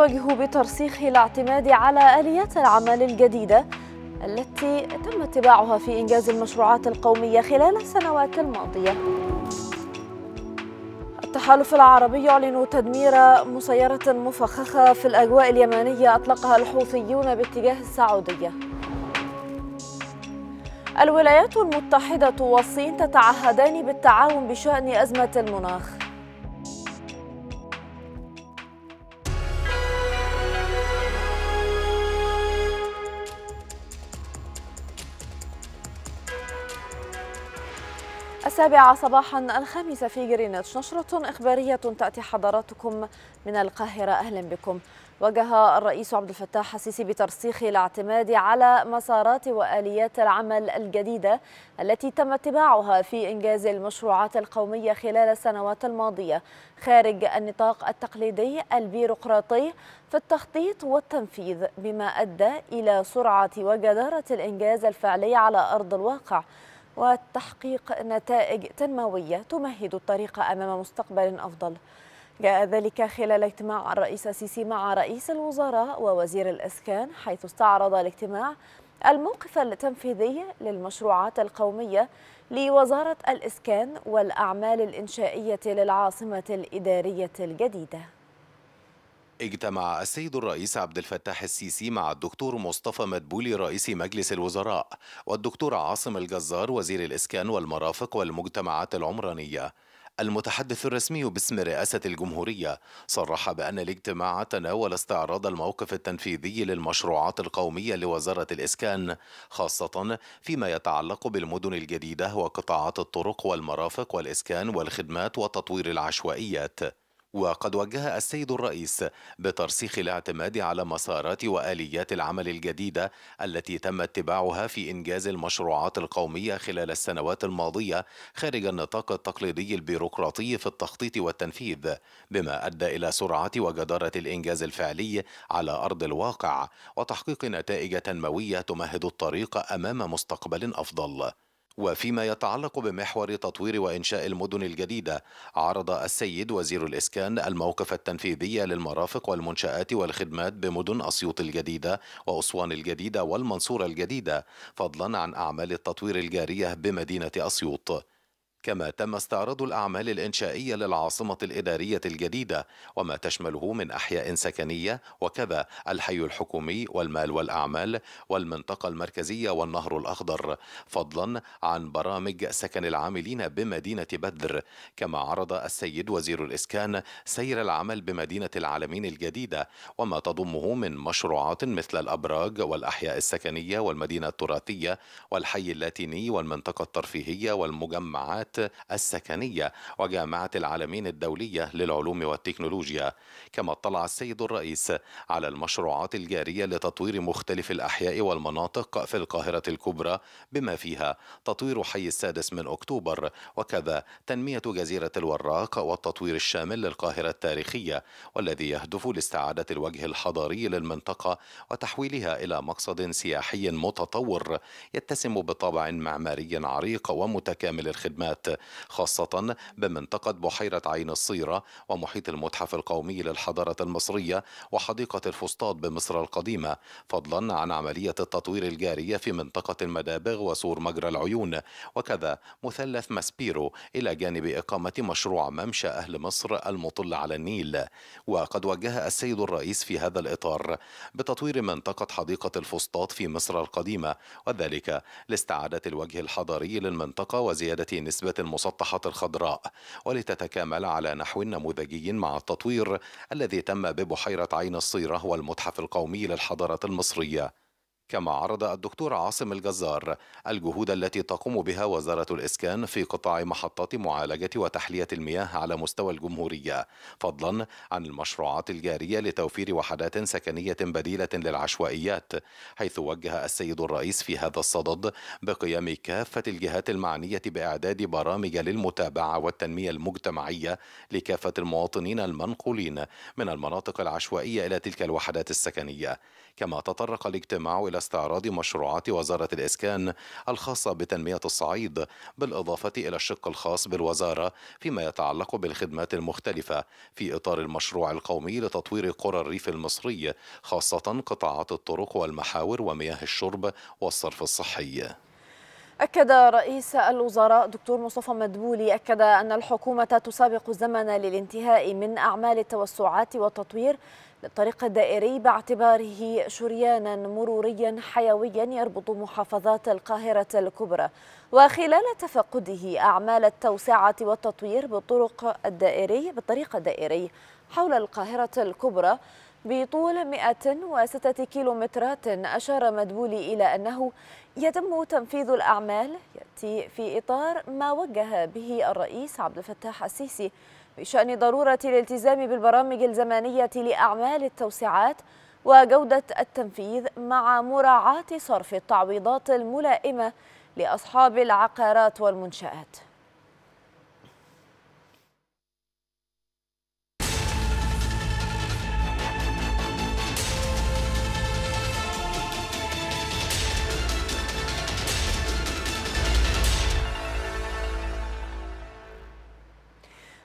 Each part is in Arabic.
يواجه بترسيخ الاعتماد على آليات العمل الجديدة التي تم اتباعها في إنجاز المشروعات القومية خلال السنوات الماضية التحالف العربي يعلن تدمير مسيرة مفخخة في الأجواء اليمنية أطلقها الحوثيون باتجاه السعودية الولايات المتحدة والصين تتعهدان بالتعاون بشأن أزمة المناخ السابعة صباحا الخامسة في جرينتش نشرة إخبارية تأتي حضراتكم من القاهرة أهلا بكم وجه الرئيس عبد الفتاح السيسي بترسيخ الاعتماد على مسارات واليات العمل الجديده التي تم اتباعها في انجاز المشروعات القوميه خلال السنوات الماضيه خارج النطاق التقليدي البيروقراطي في التخطيط والتنفيذ بما ادى الى سرعه وجداره الانجاز الفعلي على ارض الواقع وتحقيق نتائج تنموية تمهد الطريق أمام مستقبل أفضل جاء ذلك خلال اجتماع الرئيس السيسي مع رئيس الوزراء ووزير الإسكان حيث استعرض الاجتماع الموقف التنفيذي للمشروعات القومية لوزارة الإسكان والأعمال الإنشائية للعاصمة الإدارية الجديدة اجتمع السيد الرئيس عبد الفتاح السيسي مع الدكتور مصطفى مدبولي رئيس مجلس الوزراء والدكتور عاصم الجزار وزير الإسكان والمرافق والمجتمعات العمرانية المتحدث الرسمي باسم رئاسة الجمهورية صرح بأن الاجتماع تناول استعراض الموقف التنفيذي للمشروعات القومية لوزارة الإسكان خاصة فيما يتعلق بالمدن الجديدة وقطاعات الطرق والمرافق والإسكان والخدمات وتطوير العشوائيات وقد وجه السيد الرئيس بترسيخ الاعتماد على مسارات واليات العمل الجديده التي تم اتباعها في انجاز المشروعات القوميه خلال السنوات الماضيه خارج النطاق التقليدي البيروقراطي في التخطيط والتنفيذ بما ادى الى سرعه وجداره الانجاز الفعلي على ارض الواقع وتحقيق نتائج تنمويه تمهد الطريق امام مستقبل افضل وفيما يتعلق بمحور تطوير وإنشاء المدن الجديدة عرض السيد وزير الإسكان الموقف التنفيذي للمرافق والمنشآت والخدمات بمدن أسيوط الجديدة وأسوان الجديدة والمنصورة الجديدة فضلا عن أعمال التطوير الجارية بمدينة أسيوط كما تم استعراض الأعمال الإنشائية للعاصمة الإدارية الجديدة وما تشمله من أحياء سكنية وكذا الحي الحكومي والمال والأعمال والمنطقة المركزية والنهر الأخضر فضلا عن برامج سكن العاملين بمدينة بدر كما عرض السيد وزير الإسكان سير العمل بمدينة العالمين الجديدة وما تضمه من مشروعات مثل الأبراج والأحياء السكنية والمدينة التراثية والحي اللاتيني والمنطقة الترفيهية والمجمعات الوحدات السكنية وجامعة العالمين الدولية للعلوم والتكنولوجيا كما اطلع السيد الرئيس على المشروعات الجارية لتطوير مختلف الأحياء والمناطق في القاهرة الكبرى بما فيها تطوير حي السادس من أكتوبر وكذا تنمية جزيرة الوراق والتطوير الشامل للقاهرة التاريخية والذي يهدف لاستعادة الوجه الحضاري للمنطقة وتحويلها إلى مقصد سياحي متطور يتسم بطابع معماري عريق ومتكامل الخدمات الحيوانات خاصة بمنطقة بحيرة عين الصيرة ومحيط المتحف القومي للحضارة المصرية وحديقة الفسطاط بمصر القديمة فضلا عن عملية التطوير الجارية في منطقة المدابغ وسور مجرى العيون وكذا مثلث ماسبيرو إلى جانب إقامة مشروع ممشى أهل مصر المطل على النيل وقد وجه السيد الرئيس في هذا الإطار بتطوير منطقة حديقة الفسطاط في مصر القديمة وذلك لاستعادة الوجه الحضاري للمنطقة وزيادة نسبة الأجوبة المسطحة الخضراء ولتتكامل على نحو نموذجي مع التطوير الذي تم ببحيرة عين الصيرة والمتحف القومي للحضارة المصرية كما عرض الدكتور عاصم الجزار الجهود التي تقوم بها وزارة الإسكان في قطاع محطات معالجة وتحلية المياه على مستوى الجمهورية فضلا عن المشروعات الجارية لتوفير وحدات سكنية بديلة للعشوائيات حيث وجه السيد الرئيس في هذا الصدد بقيام كافة الجهات المعنية بإعداد برامج للمتابعة والتنمية المجتمعية لكافة المواطنين المنقولين من المناطق العشوائية إلى تلك الوحدات السكنية كما تطرق الاجتماع إلى استعراض مشروعات وزارة الإسكان الخاصة بتنمية الصعيد بالإضافة إلى الشق الخاص بالوزارة فيما يتعلق بالخدمات المختلفة في إطار المشروع القومي لتطوير قرى الريف المصري خاصة قطاعات الطرق والمحاور ومياه الشرب والصرف الصحي أكد رئيس الوزراء دكتور مصطفى مدبولي أكد أن الحكومة تسابق الزمن للانتهاء من أعمال التوسعات والتطوير للطريق الدائري باعتباره شريانا مروريا حيويا يربط محافظات القاهرة الكبرى وخلال تفقده أعمال التوسعة والتطوير بالطرق الدائري بالطريق الدائري حول القاهرة الكبرى بطول 106 كيلومترات أشار مدبولي إلى أنه يتم تنفيذ الأعمال يأتي في إطار ما وجه به الرئيس عبد الفتاح السيسي بشأن ضرورة الالتزام بالبرامج الزمانية لأعمال التوسعات وجودة التنفيذ مع مراعاة صرف التعويضات الملائمة لأصحاب العقارات والمنشآت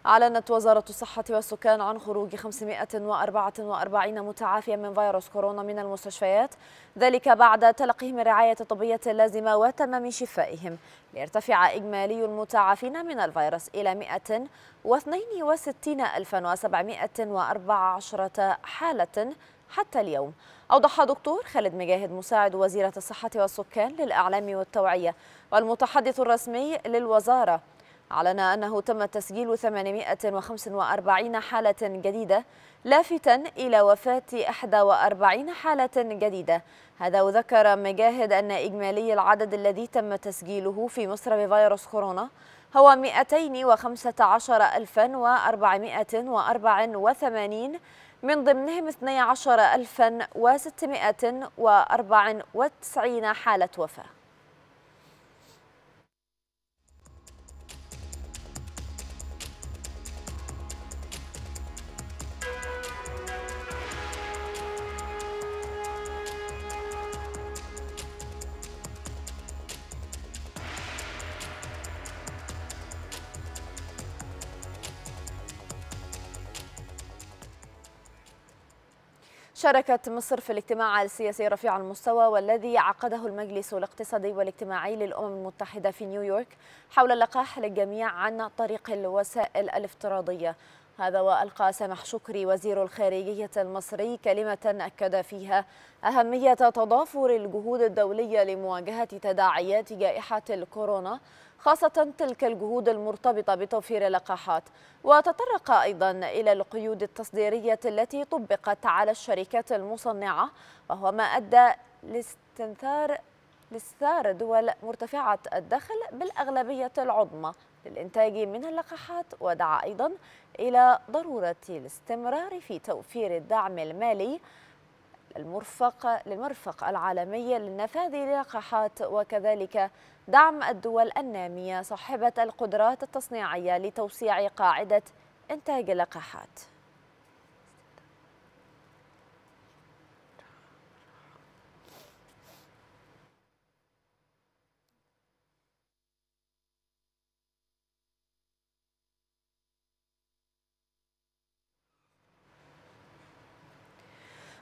أعلنت وزارة الصحة والسكان عن خروج 544 متعافيا من فيروس كورونا من المستشفيات ذلك بعد تلقيهم الرعاية الطبية اللازمة وتمام شفائهم ليرتفع إجمالي المتعافين من الفيروس إلى 162714 حالة حتى اليوم أوضح دكتور خالد مجاهد مساعد وزيرة الصحة والسكان للإعلام والتوعية والمتحدث الرسمي للوزارة أعلن أنه تم تسجيل 845 حالة جديدة لافتا إلى وفاة 41 حالة جديدة هذا وذكر مجاهد أن إجمالي العدد الذي تم تسجيله في مصر بفيروس كورونا هو 215484 من ضمنهم 12694 حالة وفاة شاركت مصر في الاجتماع السياسي رفيع المستوى والذي عقده المجلس الاقتصادي والاجتماعي للأمم المتحدة في نيويورك حول اللقاح للجميع عن طريق الوسائل الافتراضية هذا وألقى سمح شكري وزير الخارجية المصري كلمة أكد فيها أهمية تضافر الجهود الدولية لمواجهة تداعيات جائحة الكورونا خاصة تلك الجهود المرتبطة بتوفير اللقاحات وتطرق أيضا إلى القيود التصديرية التي طبقت على الشركات المصنعة وهو ما أدى لاستنثار لاستثار دول مرتفعة الدخل بالأغلبية العظمى للإنتاج من اللقاحات ودعا أيضا إلى ضرورة الاستمرار في توفير الدعم المالي المرفق للمرفق العالمي للنفاذ للقاحات وكذلك دعم الدول النامية صاحبة القدرات التصنيعية لتوسيع قاعدة إنتاج اللقاحات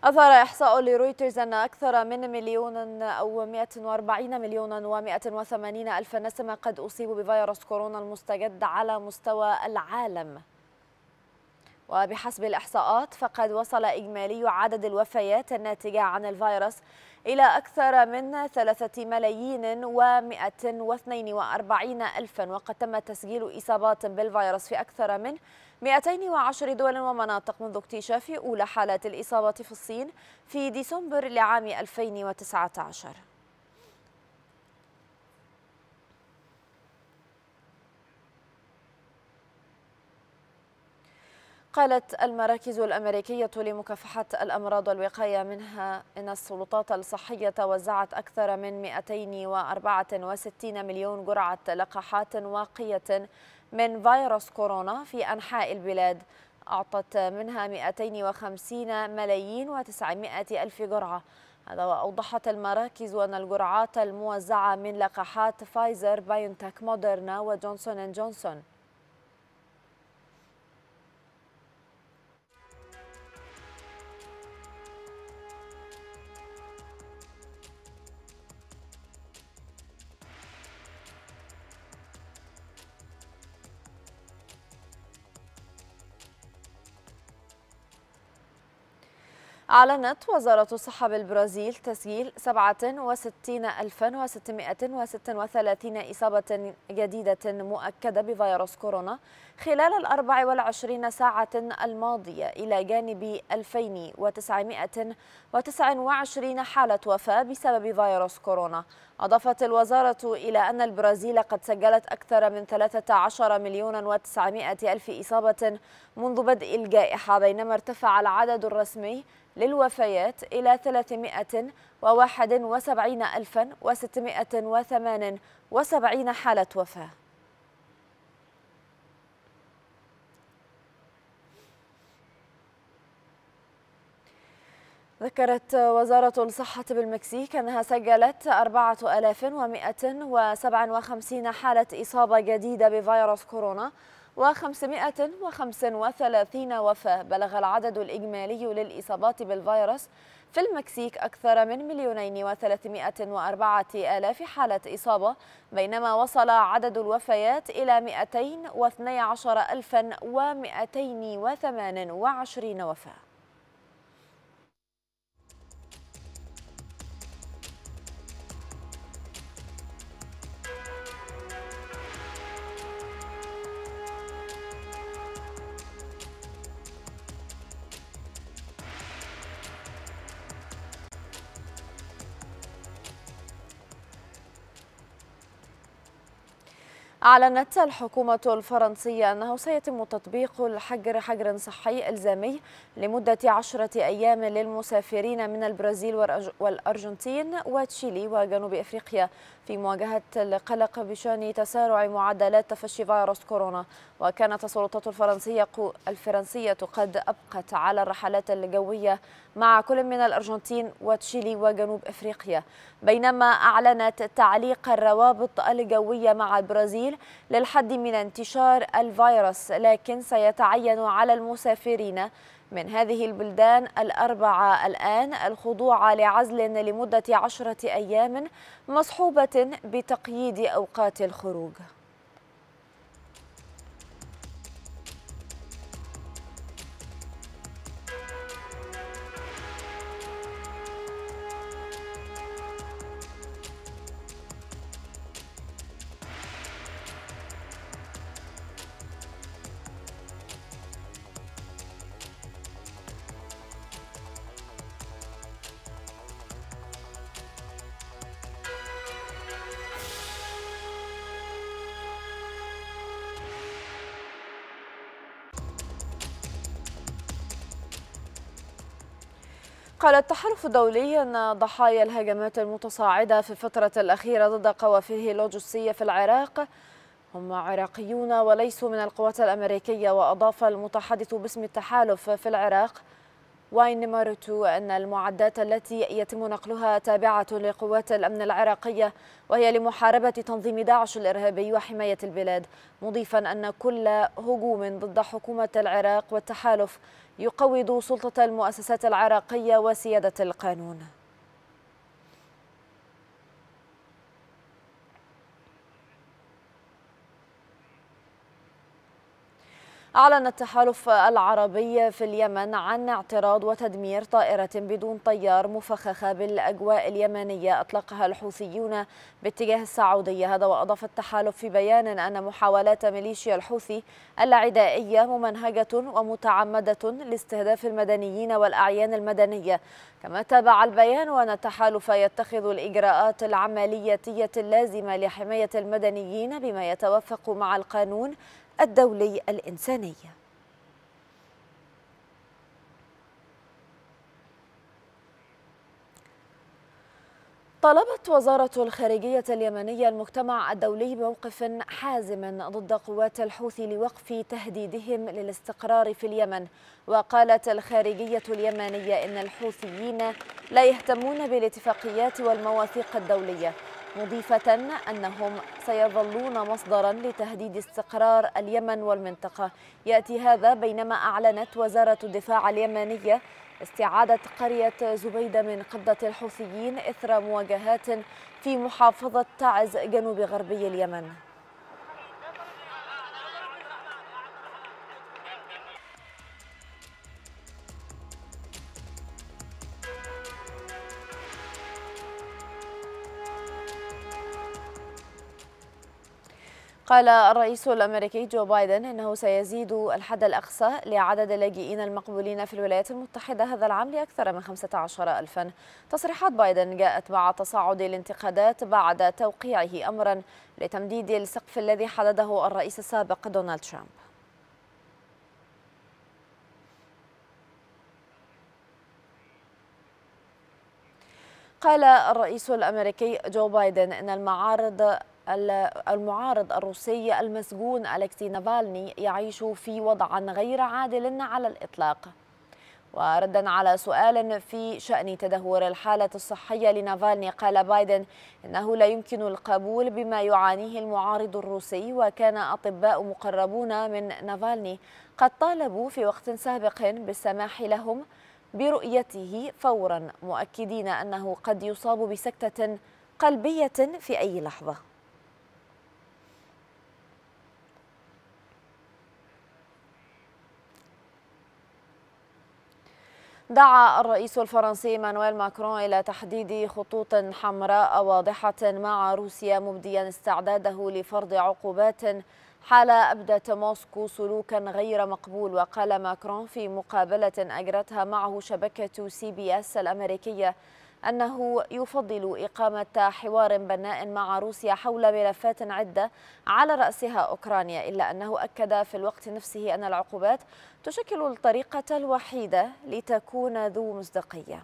أظهر إحصاء لرويترز أن أكثر من مليون أو 140 مليون و180 ألف نسمة قد أصيبوا بفيروس كورونا المستجد على مستوى العالم وبحسب الإحصاءات فقد وصل إجمالي عدد الوفيات الناتجة عن الفيروس إلى أكثر من ثلاثة ملايين ومائة واثنين وأربعين ألفا وقد تم تسجيل إصابات بالفيروس في أكثر من 210 دول ومناطق منذ اكتشاف أولى حالات الإصابة في الصين في ديسمبر لعام 2019 قالت المراكز الأمريكية لمكافحة الأمراض والوقاية منها إن السلطات الصحية وزعت أكثر من 264 مليون جرعة لقاحات واقية من فيروس كورونا في أنحاء البلاد أعطت منها 250 ملايين و900 ألف جرعة هذا وأوضحت المراكز أن الجرعات الموزعة من لقاحات فايزر بايونتك مودرنا وجونسون إن جونسون أعلنت وزارة الصحة بالبرازيل تسجيل 67636 إصابة جديدة مؤكدة بفيروس كورونا خلال ال 24 ساعة الماضية إلى جانب 2929 حالة وفاة بسبب فيروس كورونا أضافت الوزارة إلى أن البرازيل قد سجلت أكثر من 13 مليون و900 ألف إصابة منذ بدء الجائحة بينما ارتفع العدد الرسمي للوفيات إلى 371678 حالة وفاة ذكرت وزارة الصحة بالمكسيك أنها سجلت 4157 حالة إصابة جديدة بفيروس كورونا و535 وفاة بلغ العدد الإجمالي للإصابات بالفيروس في المكسيك أكثر من مليونين وثلاثمائة وأربعة آلاف حالة إصابة بينما وصل عدد الوفيات إلى عشر ألفا ومئتين وثمان وعشرين وفاة أعلنت الحكومة الفرنسية أنه سيتم تطبيق الحجر حجر صحي إلزامي لمدة عشرة أيام للمسافرين من البرازيل والأرجنتين وتشيلي وجنوب إفريقيا في مواجهة القلق بشأن تسارع معدلات تفشي فيروس كورونا وكانت السلطات الفرنسية الفرنسية قد أبقت على الرحلات الجوية مع كل من الأرجنتين وتشيلي وجنوب إفريقيا بينما أعلنت تعليق الروابط الجوية مع البرازيل الطويل للحد من انتشار الفيروس لكن سيتعين على المسافرين من هذه البلدان الأربعة الآن الخضوع لعزل لمدة عشرة أيام مصحوبة بتقييد أوقات الخروج قال التحالف الدولي أن ضحايا الهجمات المتصاعدة في الفترة الأخيرة ضد قوافله اللوجستية في العراق هم عراقيون وليسوا من القوات الأمريكية وأضاف المتحدث باسم التحالف في العراق وإنما رتو أن المعدات التي يتم نقلها تابعة لقوات الأمن العراقية وهي لمحاربة تنظيم داعش الإرهابي وحماية البلاد مضيفا أن كل هجوم ضد حكومة العراق والتحالف يقوض سلطة المؤسسات العراقية وسيادة القانون أعلن التحالف العربي في اليمن عن اعتراض وتدمير طائرة بدون طيار مفخخة بالأجواء اليمنية أطلقها الحوثيون باتجاه السعودية هذا وأضاف التحالف في بيان أن محاولات ميليشيا الحوثي العدائية ممنهجة ومتعمدة لاستهداف المدنيين والأعيان المدنية كما تابع البيان أن التحالف يتخذ الإجراءات العملياتية اللازمة لحماية المدنيين بما يتوافق مع القانون الدولي الإنساني طلبت وزارة الخارجية اليمنية المجتمع الدولي بموقف حازم ضد قوات الحوثي لوقف تهديدهم للاستقرار في اليمن وقالت الخارجية اليمنية إن الحوثيين لا يهتمون بالاتفاقيات والمواثيق الدولية مضيفة أنهم سيظلون مصدرا لتهديد استقرار اليمن والمنطقة يأتي هذا بينما أعلنت وزارة الدفاع اليمنية استعادة قرية زبيدة من قبضة الحوثيين إثر مواجهات في محافظة تعز جنوب غربي اليمن قال الرئيس الأمريكي جو بايدن إنه سيزيد الحد الأقصى لعدد اللاجئين المقبولين في الولايات المتحدة هذا العام لأكثر من 15 ألفا تصريحات بايدن جاءت مع تصاعد الانتقادات بعد توقيعه أمرا لتمديد السقف الذي حدده الرئيس السابق دونالد ترامب قال الرئيس الأمريكي جو بايدن أن المعارض المعارض الروسي المسجون ألكسي نافالني يعيش في وضع غير عادل على الإطلاق وردا على سؤال في شأن تدهور الحالة الصحية لنافالني قال بايدن إنه لا يمكن القبول بما يعانيه المعارض الروسي وكان أطباء مقربون من نافالني قد طالبوا في وقت سابق بالسماح لهم برؤيته فورا مؤكدين أنه قد يصاب بسكتة قلبية في أي لحظة دعا الرئيس الفرنسي مانويل ماكرون إلى تحديد خطوط حمراء واضحة مع روسيا مبديا استعداده لفرض عقوبات حال أبدت موسكو سلوكا غير مقبول وقال ماكرون في مقابلة أجرتها معه شبكة سي بي اس الأمريكية أنه يفضل إقامة حوار بناء مع روسيا حول ملفات عدة على رأسها أوكرانيا إلا أنه أكد في الوقت نفسه أن العقوبات تشكل الطريقة الوحيدة لتكون ذو مصداقية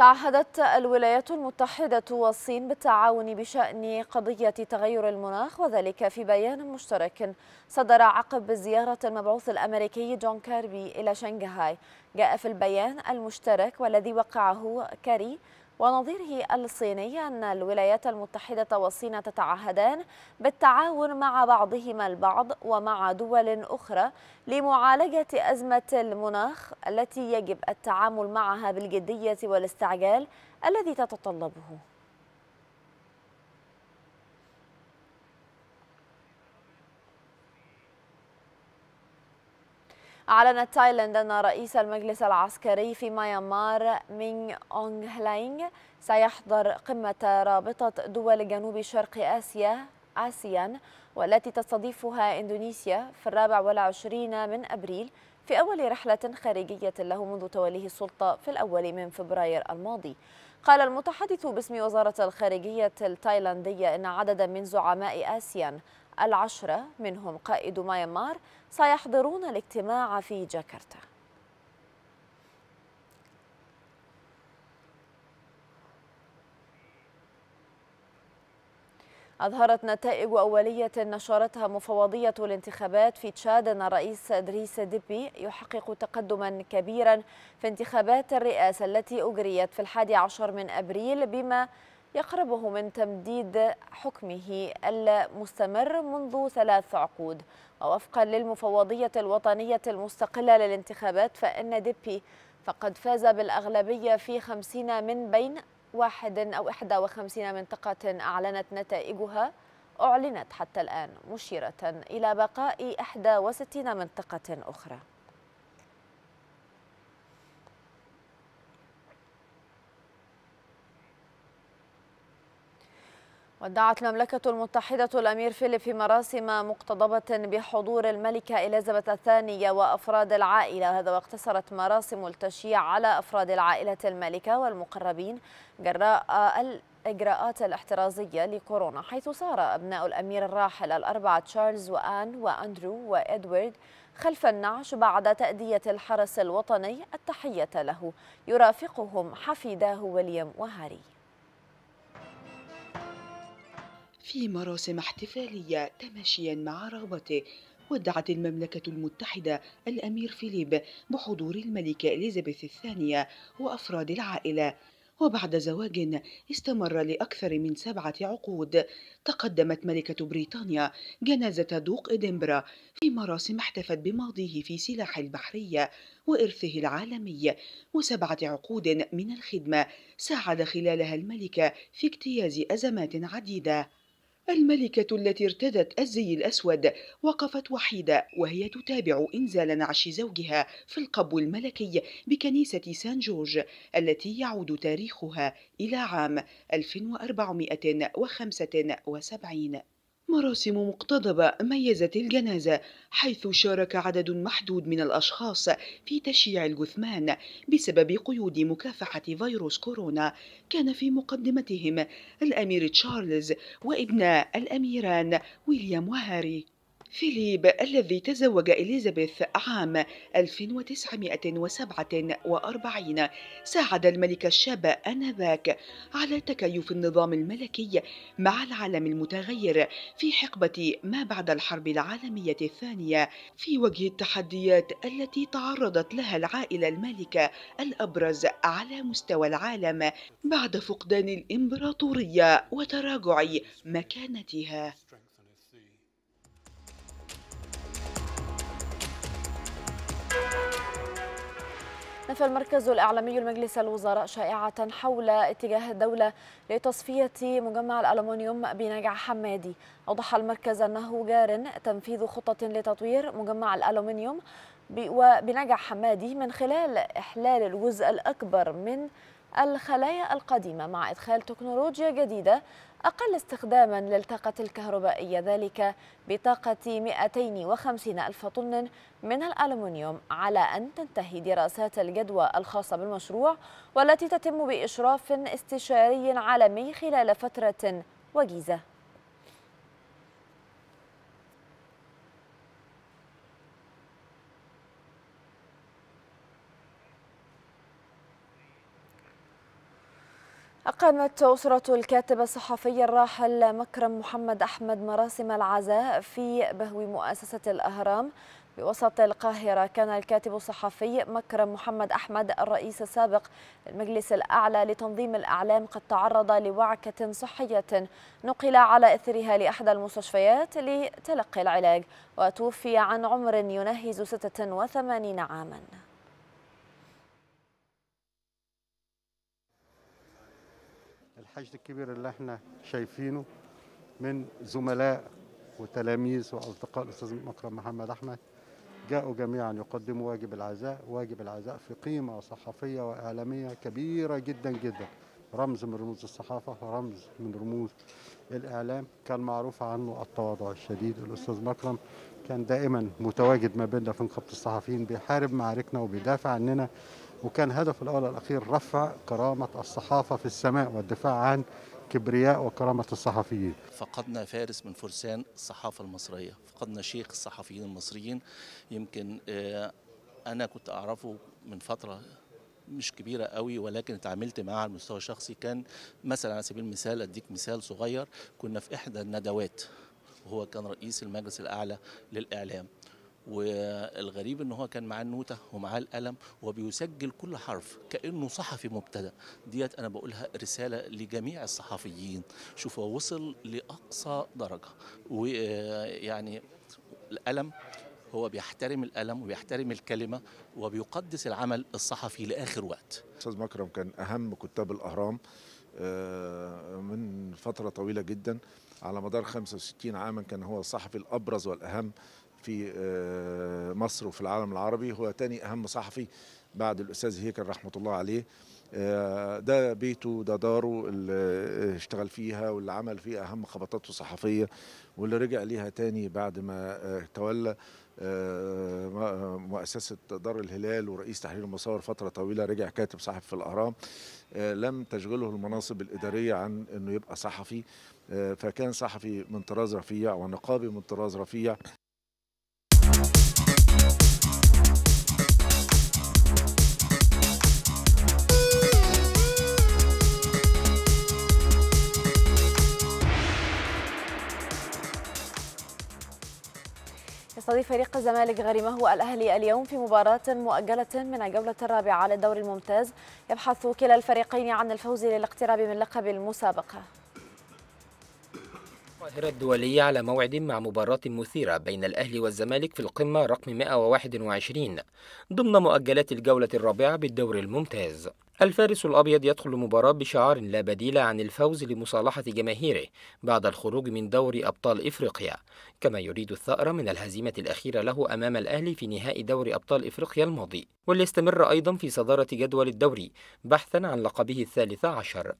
تعهدت الولايات المتحدة والصين بالتعاون بشأن قضية تغير المناخ وذلك في بيان مشترك صدر عقب زيارة المبعوث الأمريكي جون كيربي إلى شنغهاي جاء في البيان المشترك والذي وقعه كاري ونظيره الصيني أن الولايات المتحدة والصين تتعهدان بالتعاون مع بعضهما البعض ومع دول أخرى لمعالجة أزمة المناخ التي يجب التعامل معها بالجدية والاستعجال الذي تتطلبه أعلنت تايلاند أن رئيس المجلس العسكري في ميانمار مينغ أونغ هلاينغ سيحضر قمة رابطة دول جنوب شرق آسيا آسيان والتي تستضيفها إندونيسيا في الرابع والعشرين من أبريل في أول رحلة خارجية له منذ توليه السلطة في الأول من فبراير الماضي قال المتحدث باسم وزارة الخارجية التايلاندية إن عددا من زعماء آسيان العشرة منهم قائد ميانمار سيحضرون الاجتماع في جاكرتا أظهرت نتائج أولية نشرتها مفوضية الانتخابات في تشاد أن الرئيس إدريس ديبي يحقق تقدما كبيرا في انتخابات الرئاسة التي أجريت في الحادي عشر من أبريل بما يقربه من تمديد حكمه المستمر منذ ثلاث عقود ووفقا للمفوضية الوطنية المستقلة للانتخابات فإن ديبي فقد فاز بالأغلبية في خمسين من بين واحد أو 51 منطقة أعلنت نتائجها أعلنت حتى الآن مشيرة إلى بقاء 61 منطقة أخرى ودعت المملكة المتحدة الأمير فيليب في مراسم مقتضبة بحضور الملكة إليزابيث الثانية وأفراد العائلة هذا واقتصرت مراسم التشييع على أفراد العائلة الملكة والمقربين جراء الإجراءات الاحترازية لكورونا حيث سار أبناء الأمير الراحل الأربعة تشارلز وآن وأندرو وإدوارد خلف النعش بعد تأدية الحرس الوطني التحية له يرافقهم حفيداه وليام وهاري في مراسم احتفالية تماشيا مع رغبته ودعت المملكة المتحدة الأمير فيليب بحضور الملكة إليزابيث الثانية وأفراد العائلة وبعد زواج استمر لأكثر من سبعة عقود تقدمت ملكة بريطانيا جنازة دوق إدنبرا في مراسم احتفت بماضيه في سلاح البحرية وإرثه العالمي وسبعة عقود من الخدمة ساعد خلالها الملكة في اجتياز أزمات عديدة الملكة التي ارتدت الزي الأسود وقفت وحيدة وهي تتابع إنزال نعش زوجها في القبو الملكي بكنيسة سان جورج التي يعود تاريخها إلى عام 1475 مراسم مقتضبة ميزت الجنازة حيث شارك عدد محدود من الأشخاص في تشييع الجثمان بسبب قيود مكافحة فيروس كورونا كان في مقدمتهم الأمير تشارلز وابناء الأميران ويليام وهاري فيليب الذي تزوج إليزابيث عام 1947 ساعد الملك الشاب آنذاك على تكيف النظام الملكي مع العالم المتغير في حقبة ما بعد الحرب العالمية الثانية في وجه التحديات التي تعرضت لها العائلة المالكة الأبرز على مستوى العالم بعد فقدان الإمبراطورية وتراجع مكانتها نفى المركز الإعلامي المجلس الوزراء شائعة حول اتجاه الدولة لتصفية مجمع الألمنيوم بنجع حمادي أوضح المركز أنه جار تنفيذ خطة لتطوير مجمع الألمنيوم وبنجع حمادي من خلال إحلال الجزء الأكبر من الخلايا القديمة مع إدخال تكنولوجيا جديدة أقل استخداما للطاقة الكهربائية ذلك بطاقة 250 ألف طن من الألمنيوم على أن تنتهي دراسات الجدوى الخاصة بالمشروع والتي تتم بإشراف استشاري عالمي خلال فترة وجيزة قامت أسرة الكاتب الصحفي الراحل مكرم محمد أحمد مراسم العزاء في بهو مؤسسة الأهرام بوسط القاهرة كان الكاتب الصحفي مكرم محمد أحمد الرئيس السابق للمجلس الأعلى لتنظيم الأعلام قد تعرض لوعكة صحية نقل على إثرها لأحدى المستشفيات لتلقي العلاج وتوفي عن عمر يناهز 86 عاماً الحشد الكبير اللي احنا شايفينه من زملاء وتلاميذ واصدقاء الاستاذ مكرم محمد احمد جاءوا جميعا يقدموا واجب العزاء واجب العزاء في قيمه صحفيه واعلاميه كبيره جدا جدا رمز من رموز الصحافه ورمز من رموز الاعلام كان معروف عنه التواضع الشديد الاستاذ مكرم كان دائما متواجد ما بيننا في نقابه الصحفيين بيحارب معاركنا وبيدافع عننا وكان هدفه الاول والاخير رفع كرامه الصحافه في السماء والدفاع عن كبرياء وكرامه الصحفيين. فقدنا فارس من فرسان الصحافه المصريه، فقدنا شيخ الصحفيين المصريين يمكن آه، انا كنت اعرفه من فتره مش كبيره قوي ولكن اتعاملت معاه على المستوى الشخصي كان مثلا على سبيل المثال اديك مثال صغير كنا في احدى الندوات وهو كان رئيس المجلس الاعلى للاعلام والغريب ان هو كان معاه النوته ومعاه القلم وبيسجل كل حرف كانه صحفي مبتدأ ديت انا بقولها رساله لجميع الصحفيين شوف هو وصل لاقصى درجه ويعني القلم هو بيحترم القلم وبيحترم الكلمه وبيقدس العمل الصحفي لاخر وقت استاذ مكرم كان اهم كتاب الاهرام آه، من فتره طويله جدا على مدار 65 عاما كان هو الصحفي الابرز والاهم في آه، مصر وفي العالم العربي هو تاني أهم صحفي بعد الأستاذ هيكل رحمة الله عليه آه، ده بيته ده داره اللي اشتغل فيها واللي عمل فيها أهم خبطاته الصحفية واللي رجع ليها تاني بعد ما آه، تولى مؤسسة دار الهلال ورئيس تحرير المصور فترة طويلة رجع كاتب صحفي في الأهرام لم تشغله المناصب الإدارية عن أنه يبقى صحفي فكان صحفي من طراز رفيع ونقابي من طراز رفيع يستضيف فريق الزمالك غريمه الأهلي اليوم في مباراة مؤجلة من الجولة الرابعة للدوري الممتاز يبحث كلا الفريقين عن الفوز للاقتراب من لقب المسابقة القاهرة الدولية على موعد مع مباراة مثيرة بين الأهلي والزمالك في القمة رقم 121 ضمن مؤجلات الجولة الرابعة بالدوري الممتاز الفارس الأبيض يدخل المباراة بشعار لا بديل عن الفوز لمصالحة جماهيره بعد الخروج من دوري أبطال إفريقيا كما يريد الثأر من الهزيمة الأخيرة له أمام الأهلي في نهائي دوري أبطال إفريقيا الماضي وليستمر أيضا في صدارة جدول الدوري بحثا عن لقبه الثالث عشر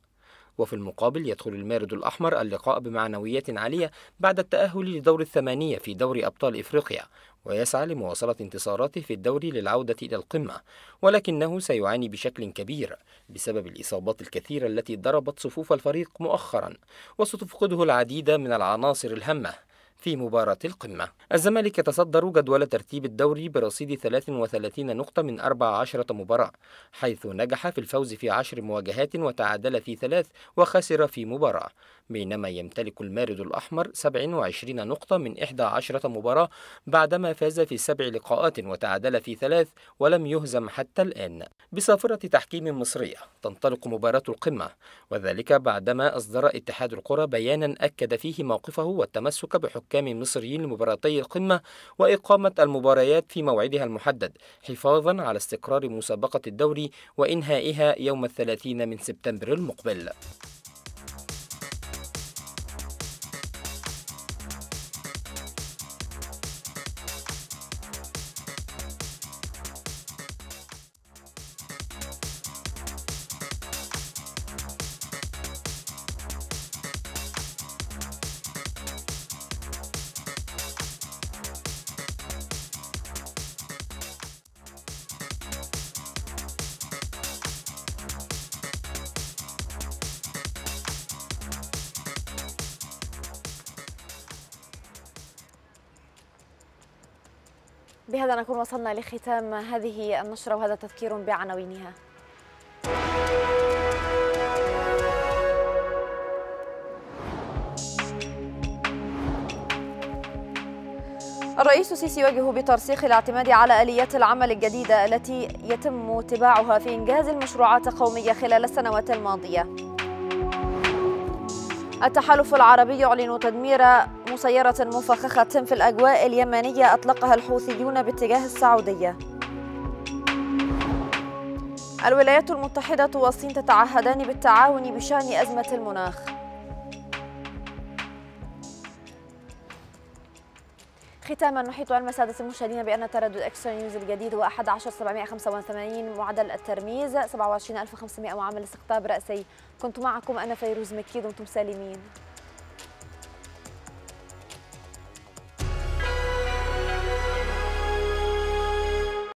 وفي المقابل يدخل المارد الأحمر اللقاء بمعنويات عالية بعد التأهل لدور الثمانية في دوري أبطال إفريقيا ويسعى لمواصلة انتصاراته في الدوري للعودة إلى القمة ولكنه سيعاني بشكل كبير بسبب الإصابات الكثيرة التي ضربت صفوف الفريق مؤخرا وستفقده العديد من العناصر الهامة في مباراة القمة الزمالك يتصدر جدول ترتيب الدوري برصيد 33 نقطة من 14 مباراة حيث نجح في الفوز في 10 مواجهات وتعادل في ثلاث وخسر في مباراة بينما يمتلك المارد الأحمر 27 نقطة من 11 مباراة بعدما فاز في سبع لقاءات وتعادل في ثلاث ولم يهزم حتى الآن بصافرة تحكيم مصرية تنطلق مباراة القمة وذلك بعدما أصدر اتحاد القرى بيانا أكد فيه موقفه والتمسك بحكام مصريين لمباراتي القمة وإقامة المباريات في موعدها المحدد حفاظا على استقرار مسابقة الدوري وإنهائها يوم الثلاثين من سبتمبر المقبل نكون وصلنا لختام هذه النشرة وهذا تذكير بعناوينها الرئيس السيسي يوجه بترسيخ الاعتماد على آليات العمل الجديدة التي يتم اتباعها في إنجاز المشروعات القومية خلال السنوات الماضية التحالف العربي يعلن تدمير مسيرة مفخخة في الأجواء اليمنية أطلقها الحوثيون باتجاه السعودية الولايات المتحدة والصين تتعهدان بالتعاون بشأن أزمة المناخ ختاما نحيط علم سادة المشاهدين بأن تردد اكسترا نيوز الجديد هو 11785 معدل الترميز 27500 معامل استقطاب رأسي كنت معكم أنا فيروز مكي دمتم سالمين